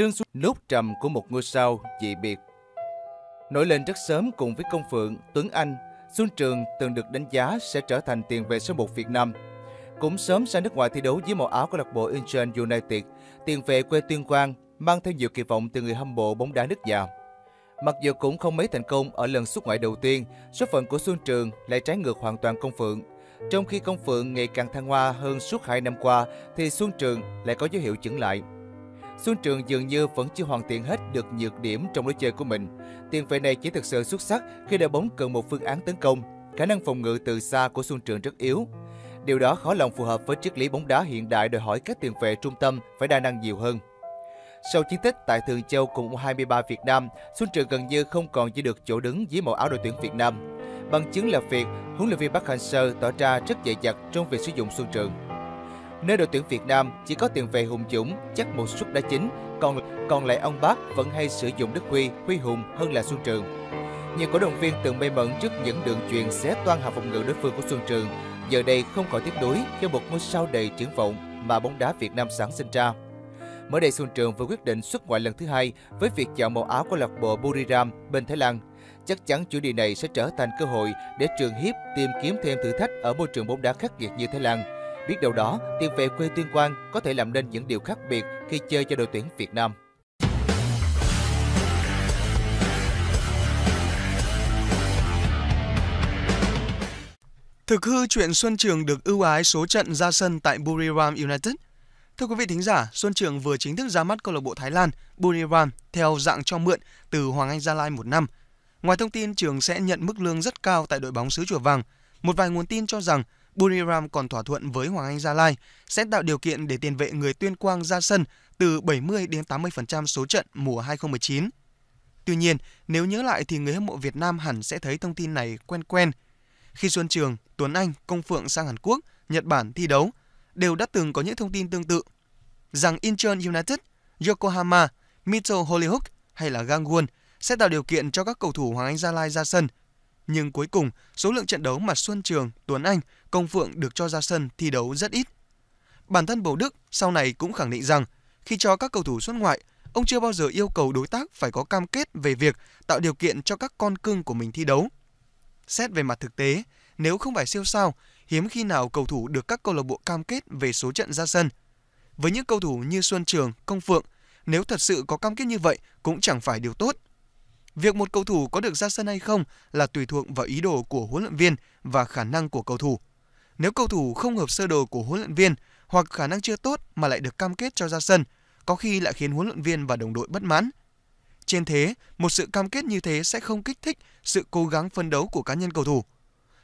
lương xuống nốt trầm của một ngôi sao dị biệt. Nổi lên rất sớm cùng với Công Phượng, Tuấn Anh, Xuân Trường từng được đánh giá sẽ trở thành tiền vệ số 1 Việt Nam. Cũng sớm sang nước ngoài thi đấu với màu áo câu lạc bộ Incheon United, tiền vệ quê Tuyên Quang mang theo nhiều kỳ vọng từ người hâm mộ bóng đá nước nhà. Mặc dù cũng không mấy thành công ở lần xuất ngoại đầu tiên, số phận của Xuân Trường lại trái ngược hoàn toàn Công Phượng. Trong khi Công Phượng ngày càng thăng hoa hơn suốt 2 năm qua, thì Xuân Trường lại có dấu hiệu chững lại. Xuân Trường dường như vẫn chưa hoàn thiện hết được nhược điểm trong lối chơi của mình. Tiền vệ này chỉ thực sự xuất sắc khi đội bóng cần một phương án tấn công. Khả năng phòng ngự từ xa của Xuân Trường rất yếu. Điều đó khó lòng phù hợp với triết lý bóng đá hiện đại đòi hỏi các tiền vệ trung tâm phải đa năng nhiều hơn. Sau chiến tích tại Thường Châu cùng U23 Việt Nam, Xuân Trường gần như không còn giữ được chỗ đứng dưới màu áo đội tuyển Việt Nam. Bằng chứng là việc huấn luyện viên Park Hang-seo tỏ ra rất dày dặn trong việc sử dụng Xuân Trường nơi đội tuyển Việt Nam chỉ có tiền vệ Hùng Dũng chắc một suất đã chính, còn còn lại ông Bác vẫn hay sử dụng Đức Huy, Huy Hùng hơn là Xuân Trường. Nhiều cổ động viên từng mê mẩn trước những đường truyền xé toan hạ phòng ngự đối phương của Xuân Trường, giờ đây không còn tiếc nuối cho một ngôi sao đầy triển vọng mà bóng đá Việt Nam sáng sinh ra. Mới đây Xuân Trường vừa quyết định xuất ngoại lần thứ hai với việc chọn màu áo của lạc bộ Buriram bên Thái Lan. Chắc chắn chủ đề này sẽ trở thành cơ hội để Trường Hiếp tìm kiếm thêm thử thách ở môi trường bóng đá khắc nghiệt như Thái Lan Biết đâu đó, tiền vệ quê Tuyên Quang có thể làm nên những điều khác biệt khi chơi cho đội tuyển Việt Nam. Thực hư chuyện Xuân Trường được ưu ái số trận ra sân tại Buriram United. Thưa quý vị thính giả, Xuân Trường vừa chính thức ra mắt câu lạc bộ Thái Lan Buriram theo dạng cho mượn từ Hoàng Anh Gia Lai một năm. Ngoài thông tin Trường sẽ nhận mức lương rất cao tại đội bóng xứ Chùa Vàng, một vài nguồn tin cho rằng Buriram còn thỏa thuận với Hoàng Anh Gia Lai sẽ tạo điều kiện để tiền vệ người Tuyên Quang ra sân từ 70 đến 80% số trận mùa 2019. Tuy nhiên, nếu nhớ lại thì người hâm mộ Việt Nam hẳn sẽ thấy thông tin này quen quen. Khi Xuân Trường, Tuấn Anh, Công Phượng sang Hàn Quốc, Nhật Bản thi đấu, đều đã từng có những thông tin tương tự. Rằng Incheon United, Yokohama, Mitchell Holyhook hay là Gangwon sẽ tạo điều kiện cho các cầu thủ Hoàng Anh Gia Lai ra sân – nhưng cuối cùng số lượng trận đấu mà Xuân Trường, Tuấn Anh, Công Phượng được cho ra sân thi đấu rất ít. Bản thân Bầu Đức sau này cũng khẳng định rằng khi cho các cầu thủ xuất ngoại, ông chưa bao giờ yêu cầu đối tác phải có cam kết về việc tạo điều kiện cho các con cưng của mình thi đấu. Xét về mặt thực tế, nếu không phải siêu sao, hiếm khi nào cầu thủ được các câu lạc bộ cam kết về số trận ra sân. Với những cầu thủ như Xuân Trường, Công Phượng, nếu thật sự có cam kết như vậy cũng chẳng phải điều tốt – Việc một cầu thủ có được ra sân hay không là tùy thuộc vào ý đồ của huấn luyện viên và khả năng của cầu thủ. Nếu cầu thủ không hợp sơ đồ của huấn luyện viên hoặc khả năng chưa tốt mà lại được cam kết cho ra sân, có khi lại khiến huấn luyện viên và đồng đội bất mãn. Trên thế, một sự cam kết như thế sẽ không kích thích sự cố gắng phân đấu của cá nhân cầu thủ.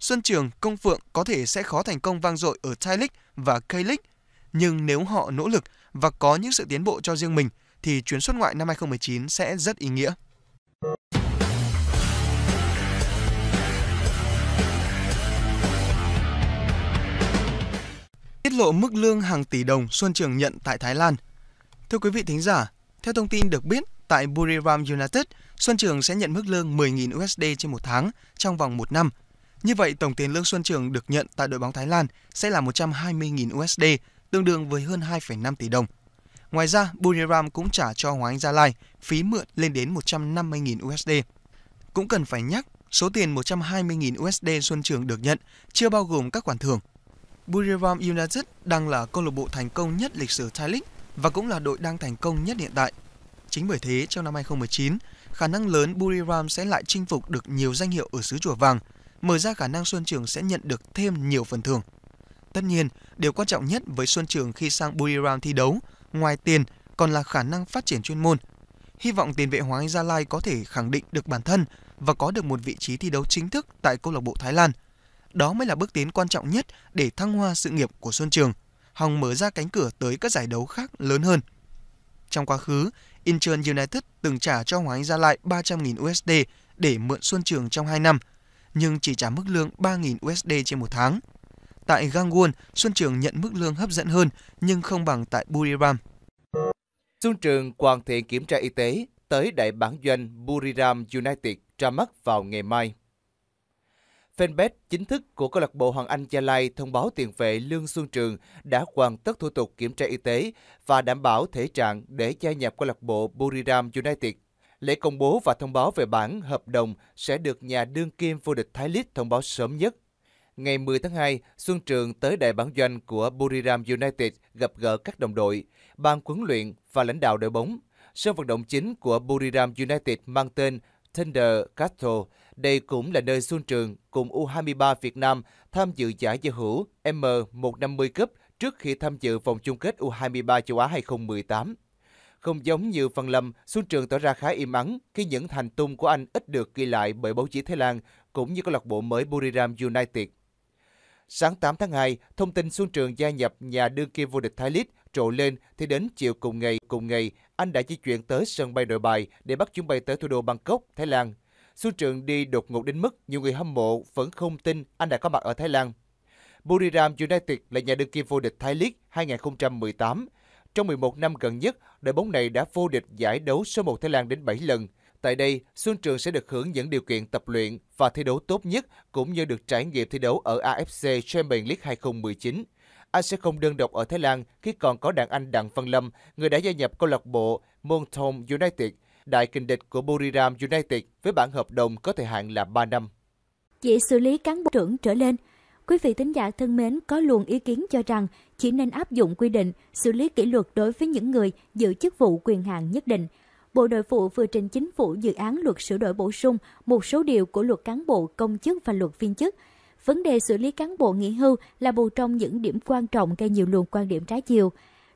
Xuân Trường, Công Phượng có thể sẽ khó thành công vang dội ở Thai League và K-League, nhưng nếu họ nỗ lực và có những sự tiến bộ cho riêng mình thì chuyến xuất ngoại năm 2019 sẽ rất ý nghĩa. Tiết lộ mức lương hàng tỷ đồng Xuân Trường nhận tại Thái Lan. Thưa quý vị thính giả, theo thông tin được biết, tại Buriram United, Xuân Trường sẽ nhận mức lương 10.000 USD trên một tháng trong vòng một năm. Như vậy, tổng tiền lương Xuân Trường được nhận tại đội bóng Thái Lan sẽ là 120.000 USD, tương đương với hơn 2,5 tỷ đồng. Ngoài ra, Buriram cũng trả cho Hoàng Anh Gia Lai phí mượn lên đến 150.000 USD. Cũng cần phải nhắc, số tiền 120.000 USD Xuân Trường được nhận chưa bao gồm các khoản thưởng. Buriram United đang là câu lạc bộ thành công nhất lịch sử Thái League và cũng là đội đang thành công nhất hiện tại. Chính bởi thế, trong năm 2019, khả năng lớn Buriram sẽ lại chinh phục được nhiều danh hiệu ở xứ Chùa Vàng, mở ra khả năng Xuân Trường sẽ nhận được thêm nhiều phần thưởng. Tất nhiên, điều quan trọng nhất với Xuân Trường khi sang Buriram thi đấu ngoài tiền còn là khả năng phát triển chuyên môn. Hy vọng tiền vệ Hoàng Anh Gia Lai có thể khẳng định được bản thân và có được một vị trí thi đấu chính thức tại câu lạc bộ Thái Lan. Đó mới là bước tiến quan trọng nhất để thăng hoa sự nghiệp của Xuân Trường. hòng mở ra cánh cửa tới các giải đấu khác lớn hơn. Trong quá khứ, Incheon United từng trả cho Hoàng Anh Gia Lai 300.000 USD để mượn Xuân Trường trong 2 năm, nhưng chỉ trả mức lương 3.000 USD trên một tháng – Tại Gangwon, Xuân Trường nhận mức lương hấp dẫn hơn nhưng không bằng tại Buriram. Xuân Trường hoàn thiện kiểm tra y tế tới đại bản doanh Buriram United ra mắt vào ngày mai. Fanpage chính thức của câu lạc bộ Hoàng Anh Gia Lai thông báo tiền vệ Lương Xuân Trường đã hoàn tất thủ tục kiểm tra y tế và đảm bảo thể trạng để gia nhập câu lạc bộ Buriram United. Lễ công bố và thông báo về bản hợp đồng sẽ được nhà đương kim vô địch Thái Lít thông báo sớm nhất ngày 10 tháng 2, Xuân Trường tới đại bản doanh của Buriram United gặp gỡ các đồng đội, ban huấn luyện và lãnh đạo đội bóng. Sân vận động chính của Buriram United mang tên Thunder Castle. Đây cũng là nơi Xuân Trường cùng U23 Việt Nam tham dự giải giao hữu M150 Cup trước khi tham dự vòng chung kết U23 châu Á 2018. Không giống như Văn Lâm, Xuân Trường tỏ ra khá im ắng khi những thành tung của anh ít được ghi lại bởi báo chí Thái Lan cũng như câu lạc bộ mới Buriram United. Sáng 8 tháng 2, thông tin Xuân Trường gia nhập nhà đương kim vô địch Thái Lít trộ lên thì đến chiều cùng ngày, cùng ngày, anh đã di chuyển tới sân bay nội bài để bắt chuyến bay tới thủ đô Bangkok, Thái Lan. Xuân Trường đi đột ngột đến mức nhiều người hâm mộ vẫn không tin anh đã có mặt ở Thái Lan. Buriram United là nhà đương kim vô địch Thái League 2018. Trong 11 năm gần nhất, đội bóng này đã vô địch giải đấu số 1 Thái Lan đến 7 lần – Tại đây, Xuân Trường sẽ được hưởng những điều kiện tập luyện và thi đấu tốt nhất cũng như được trải nghiệm thi đấu ở AFC Champions League 2019. Anh sẽ không đơn độc ở Thái Lan khi còn có đàn anh Đặng Văn Lâm, người đã gia nhập câu lạc bộ Monthong United, đại kình địch của Buriram United với bản hợp đồng có thời hạn là 3 năm. Chỉ xử lý cán bộ trưởng trở lên, Quý vị tính giả thân mến, có luồng ý kiến cho rằng chỉ nên áp dụng quy định xử lý kỷ luật đối với những người giữ chức vụ quyền hạn nhất định – Bộ Nội vụ vừa trình chính phủ dự án luật sửa đổi bổ sung một số điều của luật cán bộ công chức và luật viên chức. Vấn đề xử lý cán bộ nghỉ hưu là một trong những điểm quan trọng gây nhiều luồng quan điểm trái chiều.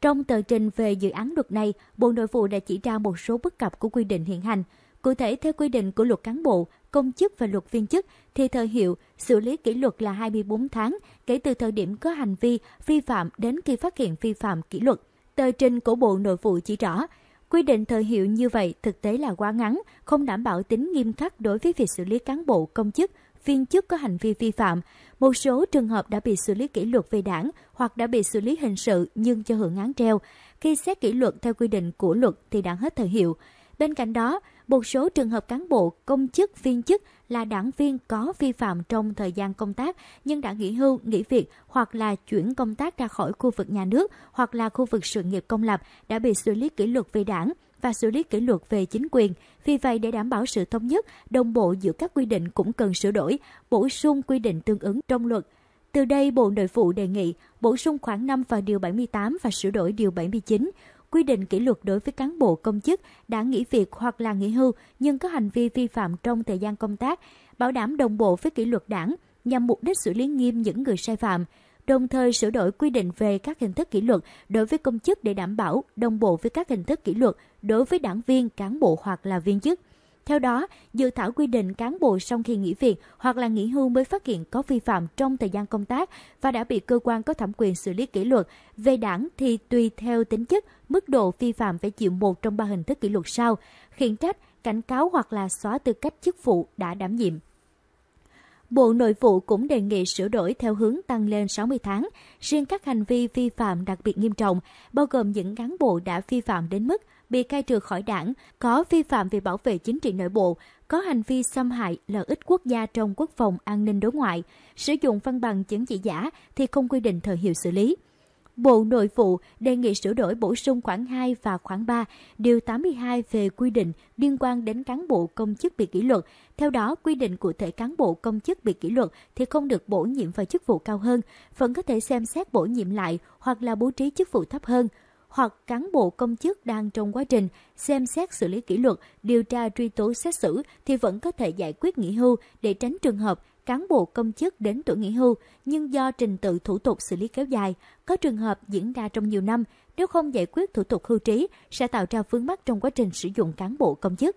Trong tờ trình về dự án luật này, Bộ Nội vụ đã chỉ ra một số bất cập của quy định hiện hành. Cụ thể, theo quy định của luật cán bộ, công chức và luật viên chức thì thời hiệu xử lý kỷ luật là 24 tháng kể từ thời điểm có hành vi vi phạm đến khi phát hiện vi phạm kỷ luật. Tờ trình của Bộ Nội vụ chỉ rõ, Quy định thời hiệu như vậy thực tế là quá ngắn, không đảm bảo tính nghiêm khắc đối với việc xử lý cán bộ, công chức, viên chức có hành vi vi phạm. Một số trường hợp đã bị xử lý kỷ luật về đảng hoặc đã bị xử lý hình sự nhưng cho hưởng án treo. Khi xét kỷ luật theo quy định của luật thì đã hết thời hiệu. Bên cạnh đó, một số trường hợp cán bộ, công chức, viên chức là đảng viên có vi phạm trong thời gian công tác nhưng đã nghỉ hưu, nghỉ việc hoặc là chuyển công tác ra khỏi khu vực nhà nước hoặc là khu vực sự nghiệp công lập đã bị xử lý kỷ luật về đảng và xử lý kỷ luật về chính quyền. Vì vậy, để đảm bảo sự thống nhất, đồng bộ giữa các quy định cũng cần sửa đổi, bổ sung quy định tương ứng trong luật. Từ đây, Bộ Nội vụ đề nghị bổ sung khoảng 5 vào Điều 78 và sửa đổi Điều 79 quy định kỷ luật đối với cán bộ công chức đã nghỉ việc hoặc là nghỉ hưu nhưng có hành vi vi phạm trong thời gian công tác, bảo đảm đồng bộ với kỷ luật đảng nhằm mục đích xử lý nghiêm những người sai phạm đồng thời sửa đổi quy định về các hình thức kỷ luật đối với công chức để đảm bảo đồng bộ với các hình thức kỷ luật đối với đảng viên, cán bộ hoặc là viên chức. Theo đó, dự thảo quy định cán bộ sau khi nghỉ việc hoặc là nghỉ hưu mới phát hiện có vi phạm trong thời gian công tác và đã bị cơ quan có thẩm quyền xử lý kỷ luật về đảng thì tùy theo tính chất, mức độ vi phạm phải chịu một trong ba hình thức kỷ luật sau, khiển trách, cảnh cáo hoặc là xóa tư cách chức vụ đã đảm nhiệm. Bộ Nội vụ cũng đề nghị sửa đổi theo hướng tăng lên 60 tháng, riêng các hành vi vi phạm đặc biệt nghiêm trọng, bao gồm những cán bộ đã vi phạm đến mức bị cai trừ khỏi đảng, có vi phạm về bảo vệ chính trị nội bộ, có hành vi xâm hại lợi ích quốc gia trong quốc phòng an ninh đối ngoại, sử dụng văn bằng chứng chỉ giả thì không quy định thời hiệu xử lý. Bộ Nội vụ đề nghị sửa đổi bổ sung khoản 2 và khoản 3, điều 82 về quy định liên quan đến cán bộ công chức bị kỷ luật. Theo đó, quy định cụ thể cán bộ công chức bị kỷ luật thì không được bổ nhiệm vào chức vụ cao hơn, vẫn có thể xem xét bổ nhiệm lại hoặc là bố trí chức vụ thấp hơn hoặc cán bộ công chức đang trong quá trình xem xét xử lý kỷ luật, điều tra truy tố xét xử thì vẫn có thể giải quyết nghỉ hưu để tránh trường hợp cán bộ công chức đến tuổi nghỉ hưu nhưng do trình tự thủ tục xử lý kéo dài, có trường hợp diễn ra trong nhiều năm, nếu không giải quyết thủ tục hưu trí sẽ tạo ra vướng mắc trong quá trình sử dụng cán bộ công chức.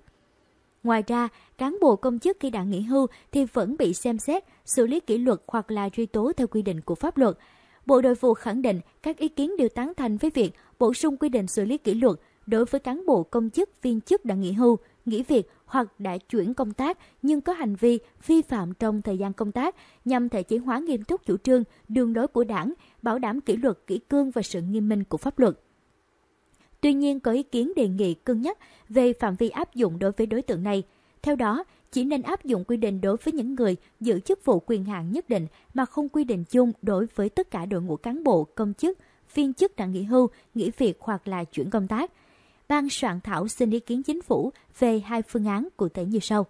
Ngoài ra, cán bộ công chức khi đã nghỉ hưu thì vẫn bị xem xét, xử lý kỷ luật hoặc là truy tố theo quy định của pháp luật. Bộ đội vụ khẳng định các ý kiến đều tán thành với việc bổ sung quy định xử lý kỷ luật đối với cán bộ công chức viên chức đã nghỉ hưu, nghỉ việc hoặc đã chuyển công tác nhưng có hành vi vi phạm trong thời gian công tác nhằm thể chế hóa nghiêm túc chủ trương, đường lối của đảng, bảo đảm kỷ luật, kỷ cương và sự nghiêm minh của pháp luật. Tuy nhiên có ý kiến đề nghị cân nhắc về phạm vi áp dụng đối với đối tượng này. Theo đó, chỉ nên áp dụng quy định đối với những người giữ chức vụ quyền hạn nhất định mà không quy định chung đối với tất cả đội ngũ cán bộ, công chức, viên chức đã nghỉ hưu, nghỉ việc hoặc là chuyển công tác – ban soạn thảo xin ý kiến chính phủ về hai phương án cụ thể như sau.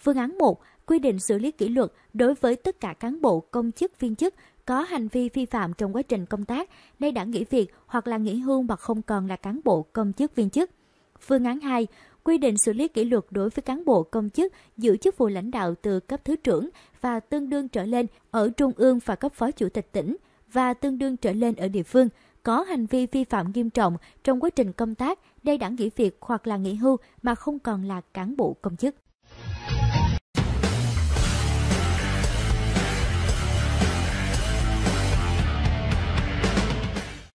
Phương án 1 quy định xử lý kỷ luật đối với tất cả cán bộ, công chức, viên chức có hành vi vi phạm trong quá trình công tác, nay đã nghỉ việc hoặc là nghỉ hưu mà không còn là cán bộ, công chức, viên chức. Phương án 2 quy định xử lý kỷ luật đối với cán bộ công chức giữ chức vụ lãnh đạo từ cấp thứ trưởng và tương đương trở lên ở trung ương và cấp phó chủ tịch tỉnh và tương đương trở lên ở địa phương có hành vi vi phạm nghiêm trọng trong quá trình công tác, đây đã nghỉ việc hoặc là nghỉ hưu mà không còn là cán bộ công chức.